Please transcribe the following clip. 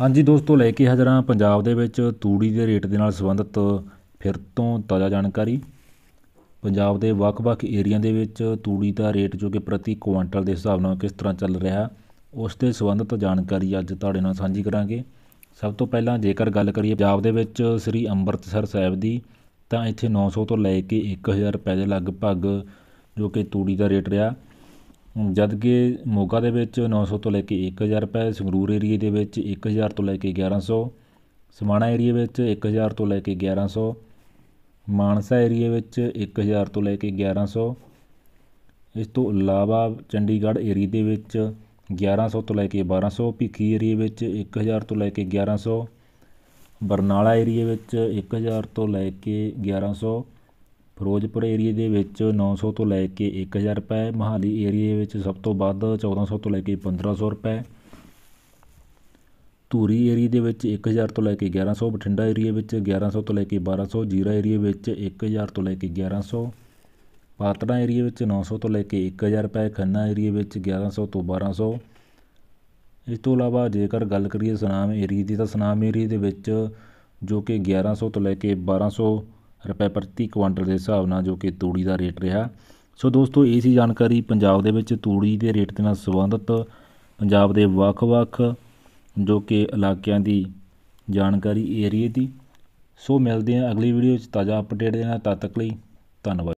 ਹਾਂਜੀ ਦੋਸਤੋ ਲੈ ਕੇ ਹਾਜ਼ਰਾਂ ਪੰਜਾਬ ਦੇ ਵਿੱਚ ਤੂੜੀ ਦੇ ਰੇਟ ਦੇ ਨਾਲ ਸੰਬੰਧਿਤ ਫਿਰ ਤੋਂ ਤਾਜ਼ਾ ਜਾਣਕਾਰੀ ਪੰਜਾਬ ਦੇ ਵੱਖ-ਵੱਖ ਏਰੀਆ ਦੇ ਵਿੱਚ ਤੂੜੀ ਦਾ ਰੇਟ ਜੋ ਕਿ ਪ੍ਰਤੀ ਕੁਆਂਟਲ ਦੇ ਹਿਸਾਬ ਨਾਲ ਕਿਸ ਤਰ੍ਹਾਂ ਚੱਲ ਰਿਹਾ ਉਸ ਦੇ ਸੰਬੰਧਿਤ ਜਾਣਕਾਰੀ ਅੱਜ ਤੁਹਾਡੇ ਨਾਲ ਸਾਂਝੀ ਕਰਾਂਗੇ ਸਭ ਤੋਂ ਪਹਿਲਾਂ ਜੇਕਰ ਗੱਲ ਕਰੀਏ ਪੰਜਾਬ ਦੇ ਵਿੱਚ ਸ੍ਰੀ ਅੰਮ੍ਰਿਤਸਰ ਸਾਹਿਬ ਦੀ ਤਾਂ ਇੱਥੇ 900 ਤੋਂ ਲੈ ਕੇ 1000 ਰੁਪਏ ਦੇ ਲਗਭਗ ਜੋ ਕਿ ਤੂੜੀ ਦਾ ਰੇਟ ਰਿਹਾ ਜਦ ਕਿ ਮੋਗਾ ਦੇ ਵਿੱਚ 900 ਤੋਂ ਲੈ ਕੇ 1000 ਰੁਪਏ ਸੰਗਰੂਰ ਏਰੀਏ ਦੇ ਵਿੱਚ 1000 ਤੋਂ ਲੈ ਕੇ 1100 ਸਮਾਣਾ ਏਰੀਏ ਵਿੱਚ 1000 ਤੋਂ ਲੈ ਕੇ 1100 ਮਾਨਸਾ ਏਰੀਏ ਵਿੱਚ 1000 ਤੋਂ ਲੈ ਕੇ 1100 ਇਸ ਤੋਂ ਇਲਾਵਾ ਚੰਡੀਗੜ੍ਹ ਏਰੀਏ ਦੇ ਵਿੱਚ 1100 ਤੋਂ ਲੈ ਕੇ 1200 ਭਿੱਖੀ ਏਰੀਏ ਵਿੱਚ 1000 ਤੋਂ ਲੈ ਕੇ 1100 ਬਰਨਾਲਾ ਏਰੀਏ ਵਿੱਚ 1000 ਤੋਂ ਲੈ ਕੇ 1100 ਫਿਰੋਜ਼ਪੁਰ ਏਰੀਏ ਦੇ ਵਿੱਚ ਨੌ ਸੌ ਤੋਂ ਲੈ ਕੇ ਇੱਕ ਹਜ਼ਾਰ ਰੁਪਏ ਮੋਹਾਲੀ ਏਰੀਏ ਵਿੱਚ ਸਭ ਤੋਂ ਵੱਧ ਚੌਦਾਂ ਸੌ ਤੋਂ ਲੈ ਕੇ ਪੰਦਰਾਂ ਸੌ ਰੁਪਏ ਧੂਰੀ ਏਰੀਏ ਦੇ ਵਿੱਚ ਇੱਕ ਹਜ਼ਾਰ ਤੋਂ ਲੈ ਕੇ ਗਿਆਰਾਂ ਸੌ ਬਠਿੰਡਾ ਏਰੀਏ ਵਿੱਚ ਗਿਆਰਾਂ ਸੌ ਤੋਂ ਲੈ ਕੇ ਬਾਰਾਂ ਸੌ ਜੀਰਾ ਏਰੀਏ ਵਿੱਚ ਇੱਕ ਹਜ਼ਾਰ ਤੋਂ ਲੈ ਕੇ ਗਿਆਰਾਂ ਸੌ ਪਾਤੜਾ ਏਰੀਏ ਵਿੱਚ 900 ਤੋਂ ਲੈ ਕੇ 1000 ਰੁਪਏ ਖੰਨਾ ਏਰੀਏ ਵਿੱਚ 1100 ਤੋਂ 1200 ਇਸ ਤੋਂ ਇਲਾਵਾ ਜੇਕਰ ਗੱਲ ਕਰੀਏ ਸੁਨਾਮ ਏਰੀਏ ਦੀ ਤਾਂ ਸੁਨਾਮ ਏਰੀਏ ਦੇ ਵਿੱਚ ਜੋ ਕਿ 1100 ਤੋਂ ਲੈ ਕੇ 1200 ਰੁਪਏ ਪ੍ਰਤੀ ਕੁਇੰਟਲ ਦੇ ਹਿਸਾਬ ਨਾਲ ਜੋ ਕਿ ਤੂੜੀ ਦਾ ਰੇਟ ਰਿਹਾ ਸੋ ਦੋਸਤੋ ਇਹ ਸੀ ਜਾਣਕਾਰੀ ਪੰਜਾਬ ਦੇ ਵਿੱਚ ਤੂੜੀ ਦੇ ਰੇਟ ਦੇ ਨਾਲ ਸੰਬੰਧਿਤ ਪੰਜਾਬ ਦੇ ਵੱਖ-ਵੱਖ ਜੋ ਕਿ ਇਲਾਕਿਆਂ ਦੀ ਜਾਣਕਾਰੀ ਏਰੀਏ ਦੀ ਸੋ ਮਿਲਦੇ ਹਾਂ ਅਗਲੀ ਵੀਡੀਓ 'ਚ ਤਾਜ਼ਾ ਅਪਡੇਟ ਦੇ ਨਾਲ ਤਦ ਤੱਕ ਲਈ ਧੰਨਵਾਦ